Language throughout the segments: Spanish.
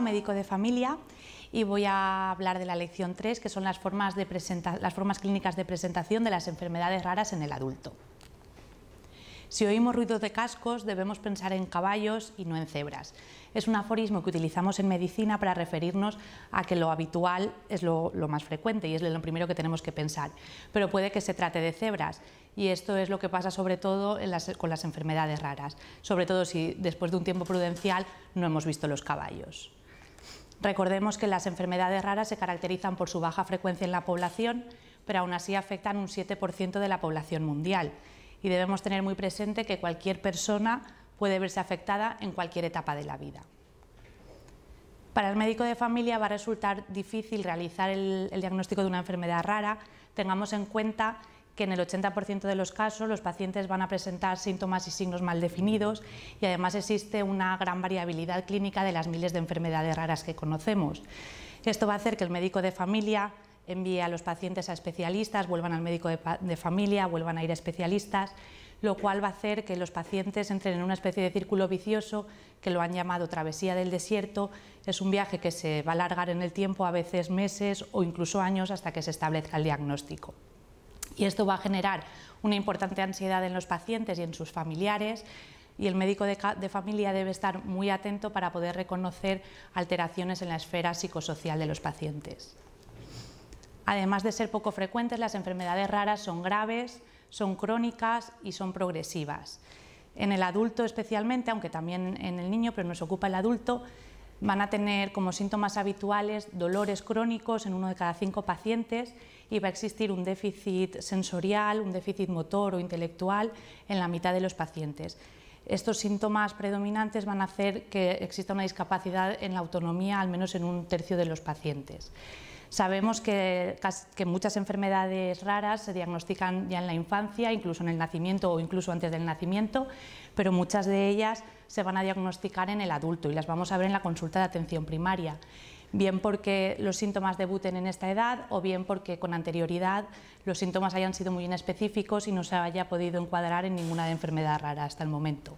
médico de familia y voy a hablar de la lección 3, que son las formas, de las formas clínicas de presentación de las enfermedades raras en el adulto. Si oímos ruidos de cascos, debemos pensar en caballos y no en cebras. Es un aforismo que utilizamos en medicina para referirnos a que lo habitual es lo, más frecuente y es lo primero que tenemos que pensar. Pero puede que se trate de cebras y esto es lo que pasa sobre todo con las enfermedades raras, sobre todo si después de un tiempo prudencial no hemos visto los caballos. Recordemos que las enfermedades raras se caracterizan por su baja frecuencia en la población, pero aún así afectan un 7% de la población mundial. Y debemos tener muy presente que cualquier persona puede verse afectada en cualquier etapa de la vida. Para el médico de familia va a resultar difícil realizar el, diagnóstico de una enfermedad rara, tengamos en cuenta que en el 80% de los casos los pacientes van a presentar síntomas y signos mal definidos y además existe una gran variabilidad clínica de las miles de enfermedades raras que conocemos. Esto va a hacer que el médico de familia envíe a los pacientes a especialistas, vuelvan al médico de, familia, vuelvan a ir a especialistas, lo cual va a hacer que los pacientes entren en una especie de círculo vicioso que lo han llamado travesía del desierto. Es un viaje que se va a alargar en el tiempo, a veces meses o incluso años, hasta que se establezca el diagnóstico. Y esto va a generar una importante ansiedad en los pacientes y en sus familiares y el médico de, familia debe estar muy atento para poder reconocer alteraciones en la esfera psicosocial de los pacientes. Además de ser poco frecuentes, las enfermedades raras son graves, son crónicas y son progresivas. En el adulto especialmente, aunque también en el niño, pero nos ocupa el adulto, Van a tener como síntomas habituales dolores crónicos en uno de cada cinco pacientes y va a existir un déficit sensorial, un déficit motor o intelectual en la mitad de los pacientes. Estos síntomas predominantes van a hacer que exista una discapacidad en la autonomía, al menos en un tercio de los pacientes. Sabemos que, muchas enfermedades raras se diagnostican ya en la infancia, incluso en el nacimiento o incluso antes del nacimiento, pero muchas de ellas se van a diagnosticar en el adulto y las vamos a ver en la consulta de atención primaria bien porque los síntomas debuten en esta edad o bien porque con anterioridad los síntomas hayan sido muy inespecíficos y no se haya podido encuadrar en ninguna enfermedad rara hasta el momento.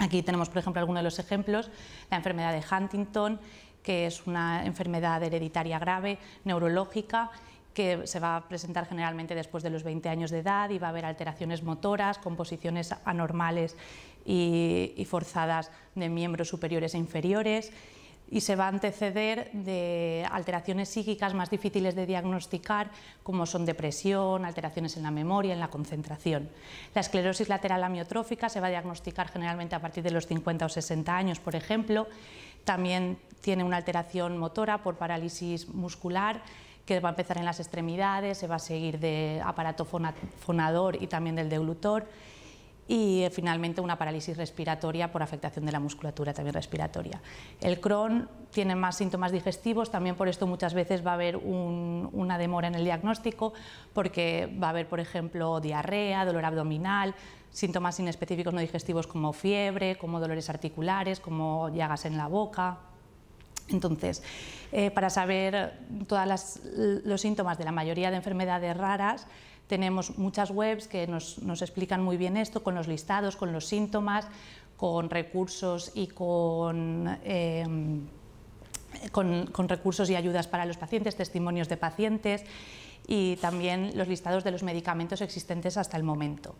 Aquí tenemos, por ejemplo, algunos de los ejemplos, la enfermedad de Huntington, que es una enfermedad hereditaria grave, neurológica que se va a presentar generalmente después de los 20 años de edad y va a haber alteraciones motoras, composiciones anormales y, forzadas de miembros superiores e inferiores y se va a anteceder de alteraciones psíquicas más difíciles de diagnosticar, como son depresión, alteraciones en la memoria, en la concentración. La esclerosis lateral amiotrófica se va a diagnosticar generalmente a partir de los 50 o 60 años, por ejemplo, también tiene una alteración motora por parálisis muscular que va a empezar en las extremidades, se va a seguir de aparato fonador y también del deglutor y eh, finalmente una parálisis respiratoria por afectación de la musculatura también respiratoria. El Crohn tiene más síntomas digestivos, también por esto muchas veces va a haber una demora en el diagnóstico, porque va a haber, por ejemplo, diarrea, dolor abdominal, síntomas inespecíficos no digestivos como fiebre, como dolores articulares, como llagas en la boca. Entonces, eh, para saber todos los síntomas de la mayoría de enfermedades raras, tenemos muchas webs que nos, explican muy bien esto, con los listados, con los síntomas, con recursos y eh, con, recursos y ayudas para los pacientes, testimonios de pacientes y también los listados de los medicamentos existentes hasta el momento.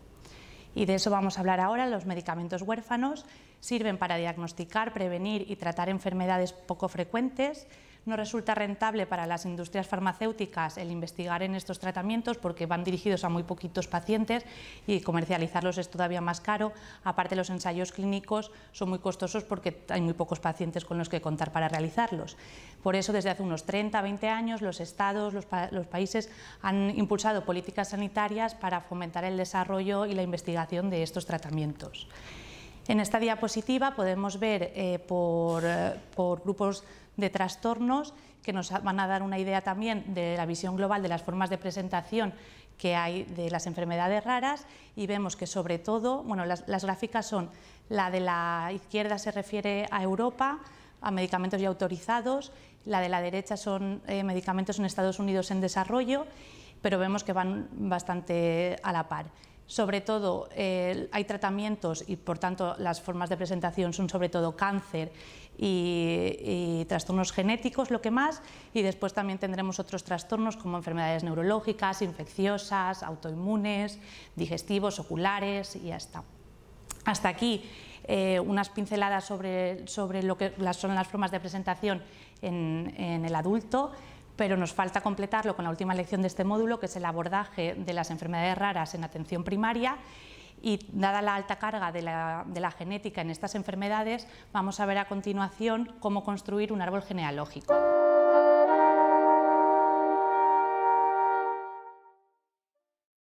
Y de eso vamos a hablar ahora. Los medicamentos huérfanos sirven para diagnosticar, prevenir y tratar enfermedades poco frecuentes, no resulta rentable para las industrias farmacéuticas el investigar en estos tratamientos porque van dirigidos a muy poquitos pacientes y comercializarlos es todavía más caro. Aparte, los ensayos clínicos son muy costosos porque hay muy pocos pacientes con los que contar para realizarlos. Por eso, desde hace unos 30, 20 años, los estados, los, países han impulsado políticas sanitarias para fomentar el desarrollo y la investigación de estos tratamientos. En esta diapositiva podemos ver eh, eh, por grupos de trastornos que nos van a dar una idea también de la visión global de las formas de presentación que hay de las enfermedades raras y vemos que sobre todo, bueno, las, gráficas son la de la izquierda se refiere a Europa, a medicamentos ya autorizados, la de la derecha son eh, medicamentos en Estados Unidos en desarrollo, pero vemos que van bastante a la par sobre todo eh, hay tratamientos y por tanto las formas de presentación son sobre todo cáncer y, trastornos genéticos lo que más y después también tendremos otros trastornos como enfermedades neurológicas, infecciosas, autoinmunes, digestivos, oculares y hasta Hasta aquí eh, unas pinceladas sobre, lo que son las formas de presentación en el adulto pero nos falta completarlo con la última lección de este módulo, que es el abordaje de las enfermedades raras en atención primaria. Y dada la alta carga de la, de la genética en estas enfermedades, vamos a ver a continuación cómo construir un árbol genealógico.